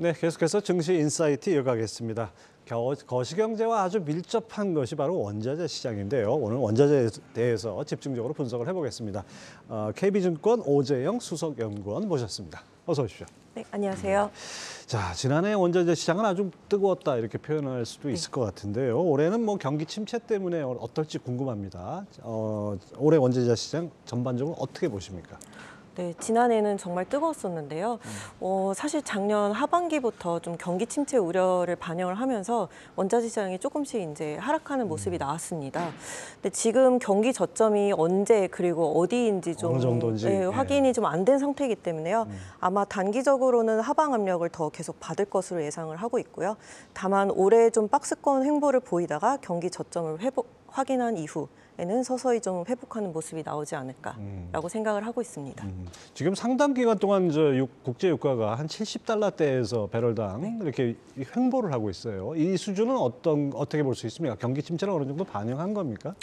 네, 계속해서 증시 인사이트 이어가겠습니다. 거시경제와 아주 밀접한 것이 바로 원자재 시장인데요. 오늘 원자재에 대해서 집중적으로 분석을 해보겠습니다. 어, KB증권 오재영 수석연구원 모셨습니다. 어서 오십시오. 네, 안녕하세요. 음. 자, 지난해 원자재 시장은 아주 뜨거웠다 이렇게 표현할 수도 네. 있을 네. 것 같은데요. 올해는 뭐 경기 침체 때문에 어떨지 궁금합니다. 어, 올해 원자재 시장 전반적으로 어떻게 보십니까? 네, 지난해는 정말 뜨거웠었는데요. 음. 어, 사실 작년 하반기부터 좀 경기 침체 우려를 반영을 하면서 원자재 시장이 조금씩 이제 하락하는 음. 모습이 나왔습니다. 근데 지금 경기 저점이 언제 그리고 어디인지 좀 어느 정도인지. 네, 예. 확인이 좀 안 된 상태이기 때문에요. 음. 아마 단기적으로는 하방 압력을 더 계속 받을 것으로 예상을 하고 있고요. 다만 올해 좀 박스권 횡보를 보이다가 경기 저점을 회복 확인한 이후에는 서서히 좀 회복하는 모습이 나오지 않을까라고 음. 생각을 하고 있습니다. 음. 지금 상당 기간 동안 저 육- 국제 유가가 한 70달러대에서 배럴당 네. 이렇게 횡보를 하고 있어요. 이 수준은 어떤 어떻게 볼 수 있습니까? 경기 침체를 어느 정도 반영한 겁니까?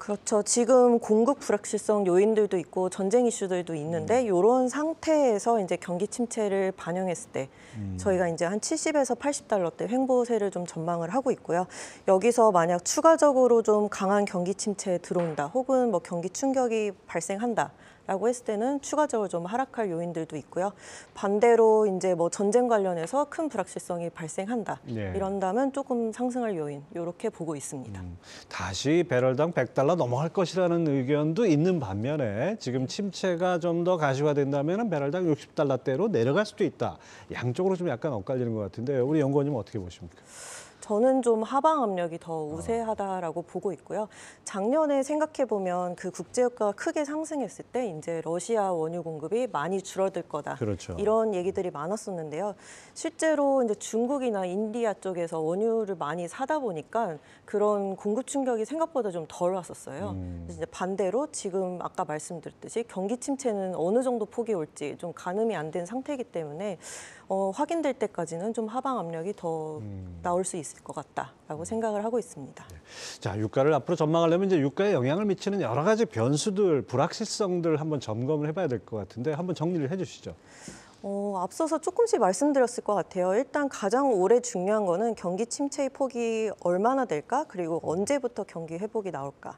그렇죠. 지금 공급 불확실성 요인들도 있고 전쟁 이슈들도 있는데 음. 이런 상태에서 이제 경기 침체를 반영했을 때 음. 저희가 이제 한 70에서 80달러대 횡보세를 좀 전망을 하고 있고요. 여기서 만약 추가적으로 좀 강한 경기 침체에 들어온다 혹은 뭐 경기 충격이 발생한다 라고 했을 때는 추가적으로 좀 하락할 요인들도 있고요. 반대로 이제 뭐 전쟁 관련해서 큰 불확실성이 발생한다. 네. 이런다면 조금 상승할 요인 이렇게 보고 있습니다. 음, 다시 배럴당 100달러 넘어갈 것이라는 의견도 있는 반면에 지금 침체가 좀 더 가시화된다면 배럴당 60달러대로 내려갈 수도 있다. 양쪽으로 좀 약간 엇갈리는 것 같은데요. 우리 연구원님 어떻게 보십니까? 저는 좀 하방 압력이 더 아. 우세하다라고 보고 있고요. 작년에 생각해 보면 그 국제유가가 크게 상승했을 때 이제 러시아 원유 공급이 많이 줄어들 거다. 그렇죠. 이런 얘기들이 많았었는데요. 실제로 이제 중국이나 인디아 쪽에서 원유를 많이 사다 보니까 그런 공급 충격이 생각보다 좀 덜 왔었어요. 음. 이제 반대로 지금 아까 말씀드렸듯이 경기 침체는 어느 정도 폭이 올지 좀 가늠이 안 된 상태이기 때문에 어, 확인될 때까지는 좀 하방 압력이 더 음. 나올 수있어요 있을 것 같다라고 생각을 하고 있습니다. 네. 자, 유가를 앞으로 전망하려면 이제 유가에 영향을 미치는 여러 가지 변수들, 불확실성들 한번 점검을 해봐야 될 것 같은데 한번 정리를 해주시죠. 어, 앞서서 조금씩 말씀드렸을 것 같아요. 일단 가장 올해 중요한 거는 경기 침체의 폭이 얼마나 될까? 그리고 언제부터 경기 회복이 나올까?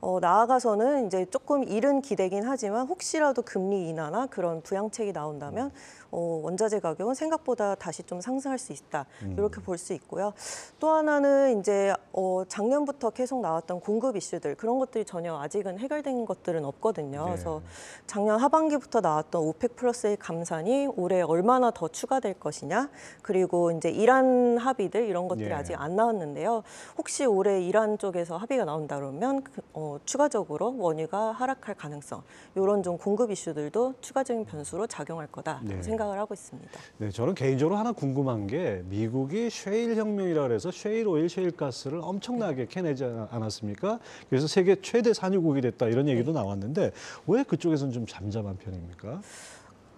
어, 나아가서는 이제 조금 이른 기대긴 하지만 혹시라도 금리 인하나 그런 부양책이 나온다면 음. 어, 원자재 가격은 생각보다 다시 좀 상승할 수 있다. 음. 이렇게 볼 수 있고요. 또 하나는 이제 어, 작년부터 계속 나왔던 공급 이슈들 그런 것들이 전혀 아직은 해결된 것들은 없거든요. 네. 그래서 작년 하반기부터 나왔던 오펙 플러스의 감산이 올해 얼마나 더 추가될 것이냐 그리고 이제 이란 합의들 이런 것들이 예. 아직 안 나왔는데요. 혹시 올해 이란 쪽에서 합의가 나온다 그러면 그, 어, 추가적으로 원유가 하락할 가능성 이런 좀 공급 이슈들도 추가적인 변수로 작용할 거다 네. 생각을 하고 있습니다. 네, 저는 개인적으로 하나 궁금한 게 미국이 쉐일 혁명이라 해서 쉐일 오일, 쉐일 가스를 엄청나게 캐내지 않았습니까? 그래서 세계 최대 산유국이 됐다 이런 얘기도 네. 나왔는데 왜 그쪽에서는 좀 잠잠한 편입니까?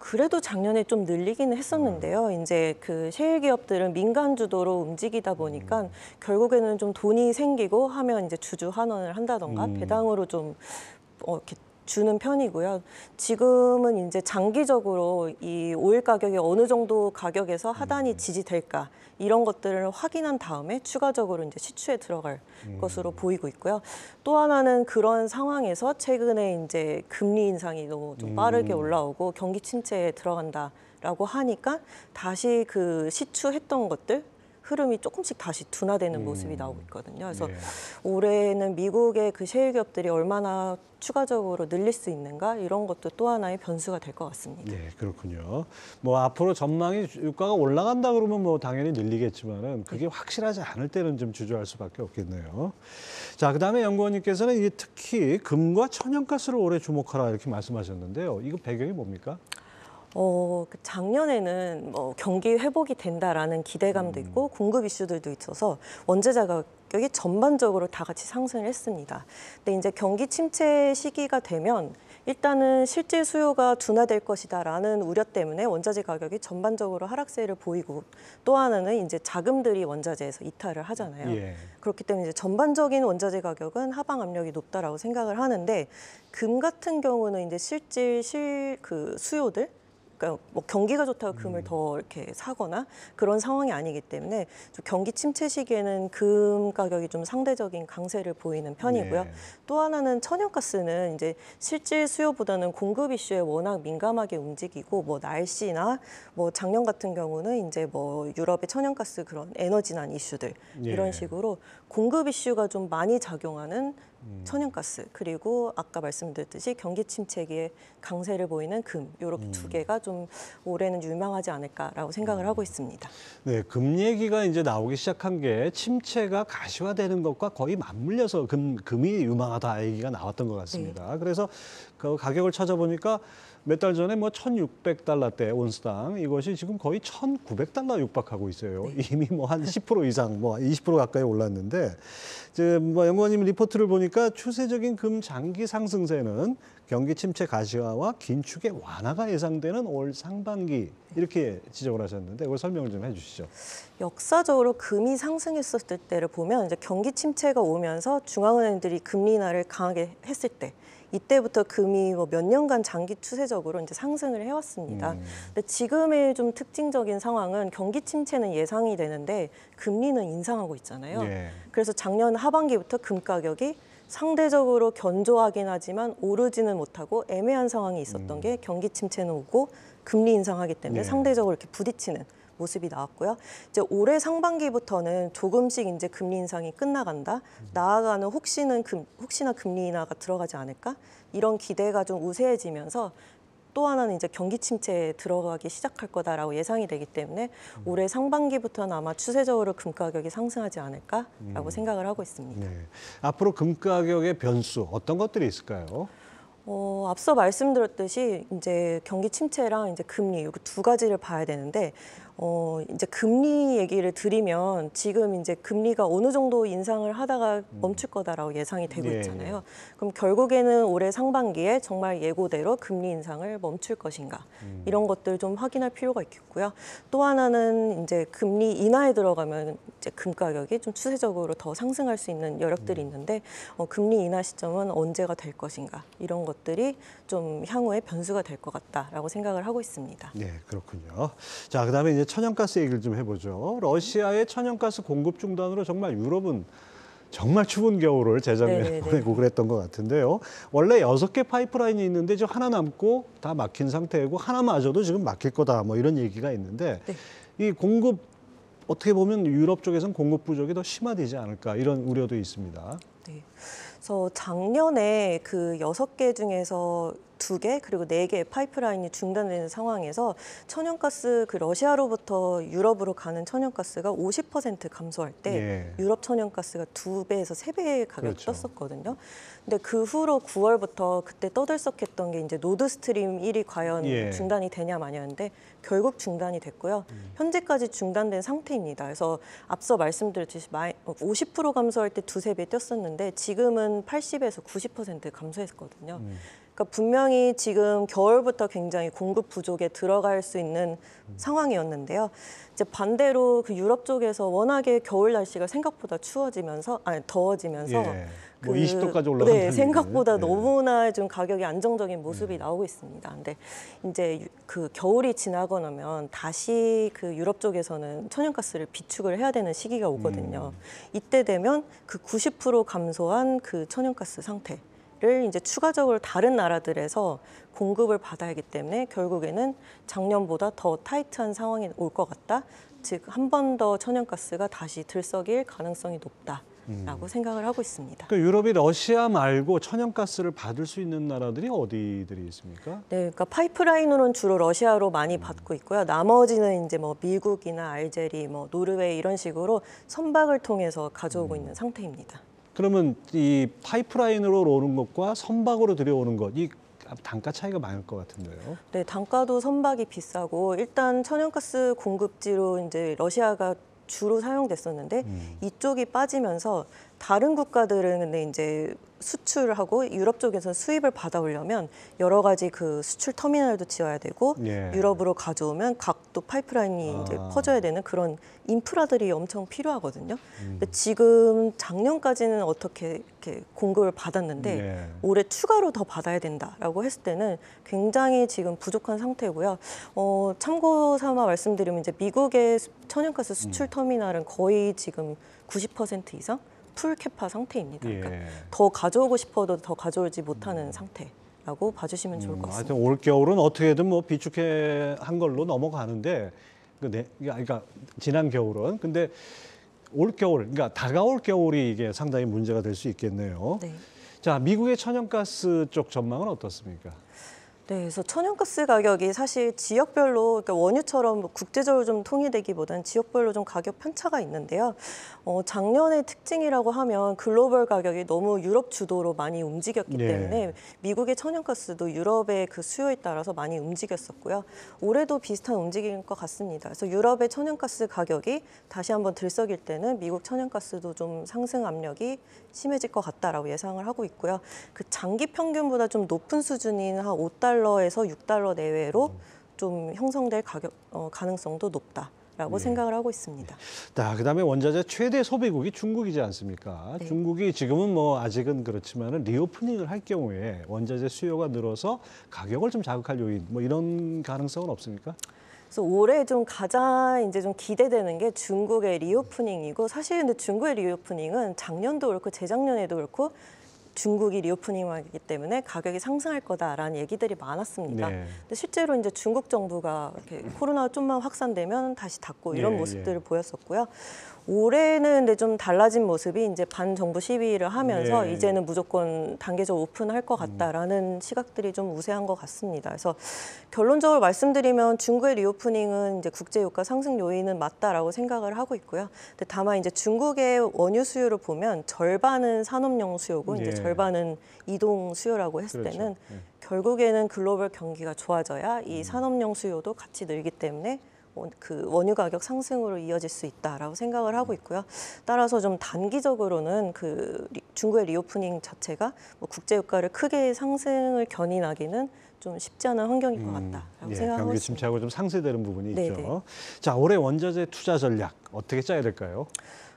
그래도 작년에 좀 늘리기는 했었는데요. 이제 음. 그 셰일 기업들은 민간 주도로 움직이다 보니까 음. 결국에는 좀 돈이 생기고 하면 이제 주주 환원을 한다던가 음. 배당으로 좀 어, 이렇게 주는 편이고요. 지금은 이제 장기적으로 이 오일 가격이 어느 정도 가격에서 하단이 음. 지지될까 이런 것들을 확인한 다음에 추가적으로 이제 시추에 들어갈 음. 것으로 보이고 있고요. 또 하나는 그런 상황에서 최근에 이제 금리 인상이 너무 좀 빠르게 음. 올라오고 경기 침체에 들어간다. 라고 하니까 다시 그 시추했던 것들 흐름이 조금씩 다시 둔화되는 음. 모습이 나오고 있거든요. 그래서 예. 올해는 미국의 그 셰일 기업들이 얼마나 추가적으로 늘릴 수 있는가 이런 것도 또 하나의 변수가 될 것 같습니다. 네, 그렇군요. 뭐 앞으로 전망이 유가가 올라간다 그러면 뭐 당연히 늘리겠지만은 네. 그게 확실하지 않을 때는 좀 주저할 수밖에 없겠네요. 자, 그다음에 연구원님께서는 이게 특히 금과 천연가스를 올해 주목하라 이렇게 말씀하셨는데요. 이거 배경이 뭡니까? 어, 그 작년에는 뭐 경기 회복이 된다라는 기대감도 음. 있고 공급 이슈들도 있어서 원재자 가격이 전반적으로 다 같이 상승을 했습니다. 근데 이제 경기 침체 시기가 되면 일단은 실질 수요가 둔화될 것이다라는 우려 때문에 원자재 가격이 전반적으로 하락세를 보이고 또 하나는 이제 자금들이 원자재에서 이탈을 하잖아요. 예. 그렇기 때문에 이제 전반적인 원자재 가격은 하방 압력이 높다라고 생각을 하는데 금 같은 경우는 이제 실질 실 그 수요들 그러니까 뭐 경기가 좋다고 금을 음. 더 이렇게 사거나 그런 상황이 아니기 때문에 경기 침체 시기에는 금 가격이 좀 상대적인 강세를 보이는 편이고요. 네. 또 하나는 천연가스는 이제 실질 수요보다는 공급 이슈에 워낙 민감하게 움직이고 뭐 날씨나 뭐 작년 같은 경우는 이제 뭐 유럽의 천연가스 그런 에너지난 이슈들 네. 이런 예. 식으로 공급 이슈가 좀 많이 작용하는 음. 천연가스 그리고 아까 말씀드렸듯이 경기 침체기에 강세를 보이는 금 요렇게 음. 두 개가 좀 올해는 유망하지 않을까라고 생각을 음. 하고 있습니다. 네, 금 얘기가 이제 나오기 시작한 게 침체가 가시화되는 것과 거의 맞물려서 금 금이 유망하다 얘기가 나왔던 것 같습니다. 네. 그래서 그 가격을 찾아보니까 몇달 전에 뭐 1,600달러대 온수당 이것이 지금 거의 1,900달러 육박하고 있어요. 네. 이미 뭐 한 10% 이상 뭐 20% 가까이 올랐는데 이제 뭐 연구원님 리포트를 보니까 추세적인 금 장기 상승세는 경기 침체 가시화와 긴축의 완화가 예상되는 올 상반기 이렇게 지적을 하셨는데 이걸 설명을 좀 해주시죠. 역사적으로 금이 상승했었을 때를 보면 이제 경기 침체가 오면서 중앙은행들이 금리 인하를 강하게 했을 때 이때부터 금이 뭐 몇 년간 장기 추세적으로 이제 상승을 해왔습니다. 음. 근데 지금의 좀 특징적인 상황은 경기 침체는 예상이 되는데 금리는 인상하고 있잖아요. 예. 그래서 작년 하반기부터 금 가격이 상대적으로 견조하긴 하지만 오르지는 못하고 애매한 상황이 있었던 음. 게 경기 침체는 오고 금리 인상하기 때문에 예. 상대적으로 이렇게 부딪히는 모습이 나왔고요. 이제 올해 상반기부터는 조금씩 이제 금리 인상이 끝나간다. 나아가는 혹시는 금, 혹시나 금리 인하가 들어가지 않을까? 이런 기대가 좀 우세해지면서 또 하나는 이제 경기 침체에 들어가기 시작할 거다라고 예상이 되기 때문에 음. 올해 상반기부터는 아마 추세적으로 금 가격이 상승하지 않을까라고 음. 생각을 하고 있습니다. 네. 앞으로 금 가격의 변수 어떤 것들이 있을까요? 어, 앞서 말씀드렸듯이 이제 경기 침체랑 이제 금리 이두 가지를 봐야 되는데 어, 이제 금리 얘기를 드리면 지금 이제 금리가 어느 정도 인상을 하다가 음. 멈출 거다라고 예상이 되고 네. 있잖아요. 그럼 결국에는 올해 상반기에 정말 예고대로 금리 인상을 멈출 것인가 음. 이런 것들 좀 확인할 필요가 있겠고요. 또 하나는 이제 금리 인하에 들어가면 이제 금 가격이 좀 추세적으로 더 상승할 수 있는 여력들이 음. 있는데 어, 금리 인하 시점은 언제가 될 것인가 이런 것들이 좀 향후에 변수가 될 것 같다라고 생각을 하고 있습니다. 네, 그렇군요. 자, 그다음에 이제 이제 천연가스 얘기를 좀 해보죠. 러시아의 천연가스 공급 중단으로 정말 유럽은 정말 추운 겨울을 재작년에 네네네. 네, 네. 보내고 그랬던 것 같은데요. 원래 여섯 개 파이프라인이 있는데 지금 하나 남고 다 막힌 상태고 하나마저도 지금 막힐 거다 뭐 이런 얘기가 있는데 네. 이 공급 어떻게 보면 유럽 쪽에선 공급 부족이 더 심화되지 않을까 이런 우려도 있습니다. 네. 그래서 작년에 그 여섯 개 중에서 두개 그리고 네 개의 파이프라인이 중단되는 상황에서 천연가스 그 러시아로부터 유럽으로 가는 천연가스가 50% 감소할 때 예. 유럽 천연가스가 두 배에서 세 배의 가격이 그렇죠. 떴었거든요. 근데 그 후로 9월부터 그때 떠들썩했던 게 이제 노드 스트림 1이 과연 예. 중단이 되냐 마냐인데 결국 중단이 됐고요. 음. 현재까지 중단된 상태입니다. 그래서 앞서 말씀드렸듯이 50% 감소할 때 두세 배떴었었는데 지금은 80에서 90% 감소했거든요. 음. 그러니까 분명히 지금 겨울부터 굉장히 공급 부족에 들어갈 수 있는 상황이었는데요. 이제 반대로 그 유럽 쪽에서 워낙에 겨울 날씨가 생각보다 추워지면서 아니 더워지면서 예, 뭐 그, 20도까지 올라간 네, 생각보다 예. 너무나 좀 가격이 안정적인 모습이 예. 나오고 있습니다. 근데 이제 그 겨울이 지나고 나면 다시 그 유럽 쪽에서는 천연가스를 비축을 해야 되는 시기가 오거든요. 음. 이때 되면 그 90% 감소한 그 천연가스 상태 를 이제 추가적으로 다른 나라들에서 공급을 받아야 하기 때문에 결국에는 작년보다 더 타이트한 상황이 올 것 같다. 즉 한 번 더 천연가스가 다시 들썩일 가능성이 높다. 라고 음. 생각을 하고 있습니다. 그 유럽이 러시아 말고 천연가스를 받을 수 있는 나라들이 어디들이 있습니까? 네, 그러니까 파이프라인으로는 주로 러시아로 많이 음. 받고 있고요. 나머지는 이제 뭐 미국이나 알제리, 뭐 노르웨이 이런 식으로 선박을 통해서 가져오고 음. 있는 상태입니다. 그러면 이 파이프라인으로 오는 것과 선박으로 들여오는 것, 이 단가 차이가 많을 것 같은데요. 네, 단가도 선박이 비싸고 일단 천연가스 공급지로 이제 러시아가 주로 사용됐었는데 음. 이쪽이 빠지면서 다른 국가들은 근데 이제 수출을 하고 유럽 쪽에서 수입을 받아오려면 여러 가지 그 수출 터미널도 지어야 되고 예. 유럽으로 가져오면 각도 파이프라인이 아. 이제 퍼져야 되는 그런 인프라들이 엄청 필요하거든요. 음. 근데 지금 작년까지는 어떻게 이렇게 공급을 받았는데 예. 올해 추가로 더 받아야 된다라고 했을 때는 굉장히 지금 부족한 상태고요. 어, 참고 삼아 말씀드리면 이제 미국의 천연가스 수출 음. 터미널은 거의 지금 90% 이상 풀캐파 상태입니다. 그러니까 예. 그러니까 더 가져오고 싶어도 더 가져오지 못하는 음. 상태라고 봐주시면 좋을 음, 것 같습니다. 하여튼 올 겨울은 어떻게든 뭐 비축해 한 걸로 넘어가는데 그 그 아, 그러니까 지난 겨울은 근데 올 겨울 그러니까 다가올 겨울이 이게 상당히 문제가 될 수 있겠네요. 네. 자 미국의 천연가스 쪽 전망은 어떻습니까? 네, 그래서 천연가스 가격이 사실 지역별로 그러니까 원유처럼 뭐 국제적으로 좀 통일되기보다는 지역별로 좀 가격 편차가 있는데요. 어, 작년의 특징이라고 하면 글로벌 가격이 너무 유럽 주도로 많이 움직였기 네. 때문에 미국의 천연가스도 유럽의 그 수요에 따라서 많이 움직였었고요. 올해도 비슷한 움직임인 것 같습니다. 그래서 유럽의 천연가스 가격이 다시 한번 들썩일 때는 미국 천연가스도 좀 상승 압력이 심해질 것 같다라고 예상을 하고 있고요. 그 장기 평균보다 좀 높은 수준인 한 5달러 5달러에서 6달러 내외로 음. 좀 형성될 가격, 어, 가능성도 높다. 라고 네. 예. 생각을 하고 있습니다. 예. 자, 그다음에 원자재 최대 소비국이 중국이지 않습니까? 네. 중국이 지금은 뭐 아직은 그렇지만 리오프닝을 할 경우에 원자재 수요가 늘어서 가격을 좀 자극할 요인 뭐 이런 가능성은 없습니까? 그래서 올해 좀 가장 이제 좀 기대되는 게 중국의 리오프닝이고 사실 근데 중국의 리오프닝은 작년도 그렇고 재작년에도 그렇고 중국이 리오프닝하기 때문에 가격이 상승할 거다라는 얘기들이 많았습니다. 네. 근데 실제로 이제 중국 정부가 이렇게 코로나 좀만 확산되면 다시 닫고 이런 네, 예, 모습들을 예. 보였었고요. 올해는 좀 달라진 모습이 이제 반정부 시위를 하면서 예. 이제는 무조건 단계적 오픈할 것 음. 같다라는 음. 시각들이 좀 우세한 것 같습니다. 그래서 결론적으로 말씀드리면 중국의 리오프닝은 이제 국제유가 상승 요인은 맞다라고 생각을 하고 있고요. 근데 다만 이제 중국의 원유 수요를 보면 절반은 산업용 수요고 이제 네. 절반은 이동 수요라고 했을 그렇죠. 때는 네. 결국에는 글로벌 경기가 좋아져야 이 음. 산업용 수요도 같이 늘기 때문에 그 원유 가격 상승으로 이어질 수 있다라고 생각을 하고 음. 있고요. 따라서 좀 단기적으로는 그 중국의 리오프닝 자체가 뭐 국제 유가를 크게 상승을 견인하기는 좀 쉽지 않은 환경인것 음. 같다라고 음, 생각하고 경기 침체하고 좀 상쇄되는 부분이 네네. 있죠. 자, 올해 원자재 투자 전략 어떻게 짜야 될까요?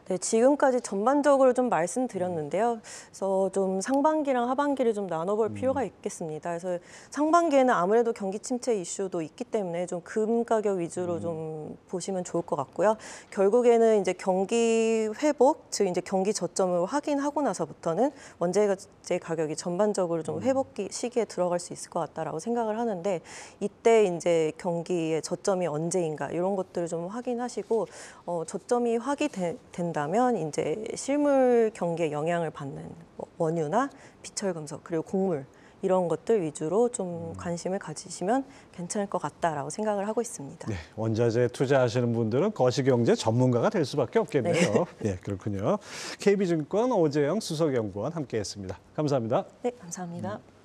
네, 지금까지 전반적으로 좀 말씀드렸는데요. 그래서 좀 상반기랑 하반기를 좀 나눠볼 음. 필요가 있겠습니다. 그래서 상반기에는 아무래도 경기 침체 이슈도 있기 때문에 좀 금 가격 위주로 음. 좀 보시면 좋을 것 같고요. 결국에는 이제 경기 회복, 즉 이제 경기 저점을 확인하고 나서부터는 원재제 가격이 전반적으로 좀 음. 회복기 시기에 들어갈 수 있을 것 같다라고 생각을 하는데 이때 이제 경기의 저점이 언제인가 이런 것들을 좀 확인하시고 어, 저점이 확인된다. 된다면 이제 실물 경기에 영향을 받는 뭐 원유나 비철금속 그리고 곡물 이런 것들 위주로 좀 음. 관심을 가지시면 괜찮을 것 같다라고 생각을 하고 있습니다. 네, 원자재 투자하시는 분들은 거시경제 전문가가 될 수밖에 없겠네요. 네, 네 그렇군요. KB증권 오재영 수석연구원 함께했습니다. 감사합니다. 네, 감사합니다. 음.